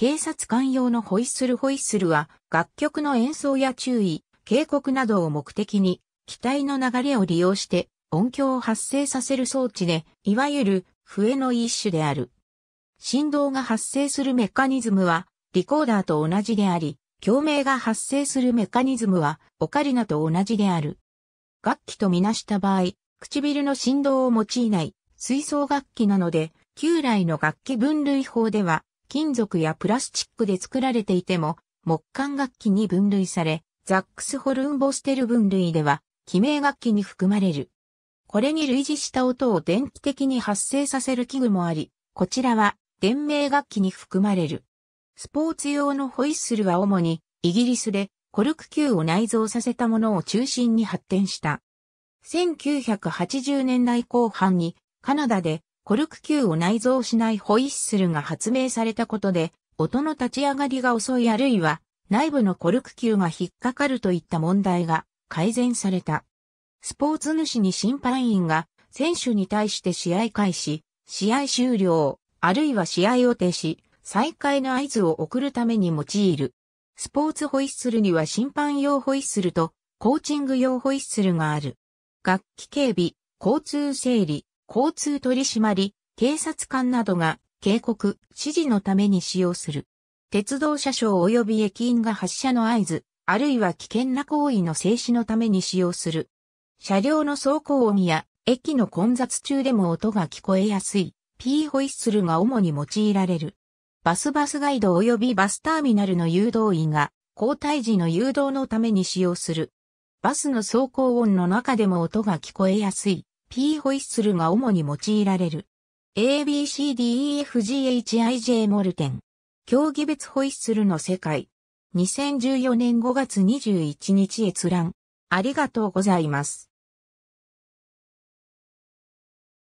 警察官用のホイッスルホイッスルは、楽曲の演奏や注意、警告などを目的に、機体の流れを利用して音響を発生させる装置で、いわゆる笛の一種である。振動が発生するメカニズムは、リコーダーと同じであり、共鳴が発生するメカニズムは、オカリナと同じである。楽器とみなした場合、唇の振動を用いない、吹奏楽器なので、旧来の楽器分類法では、金属やプラスチックで作られていても、木管楽器に分類され、ザックスホルンボステル分類では、記名楽器に含まれる。これに類似した音を電気的に発生させる器具もあり、こちらは、電名楽器に含まれる。スポーツ用のホイッスルは主に、イギリスで、コルク球を内蔵させたものを中心に発展した。1980年代後半に、カナダで、コルク球を内蔵しないホイッスルが発明されたことで、音の立ち上がりが遅いあるいは、内部のコルク球が引っかかるといった問題が改善された。スポーツ主に審判員が選手に対して試合開始、試合終了、あるいは試合を停止、再開の合図を送るために用いる。スポーツホイッスルには審判用ホイッスルとコーチング用ホイッスルがある。楽器警備、交通整理、交通取締、り、警察官などが警告、指示のために使用する。鉄道車掌及び駅員が発車の合図、あるいは危険な行為の制止のために使用する。車両の走行音や駅の混雑中でも音が聞こえやすい、P ホイッスルが主に用いられる。バスバスガイド及びバスターミナルの誘導員が交代時の誘導のために使用する。バスの走行音の中でも音が聞こえやすい。P ホイッスルが主に用いられる。ABCDEFGHIJ モルテン。競技別ホイッスルの世界。2014年5月21日閲覧。ありがとうございます。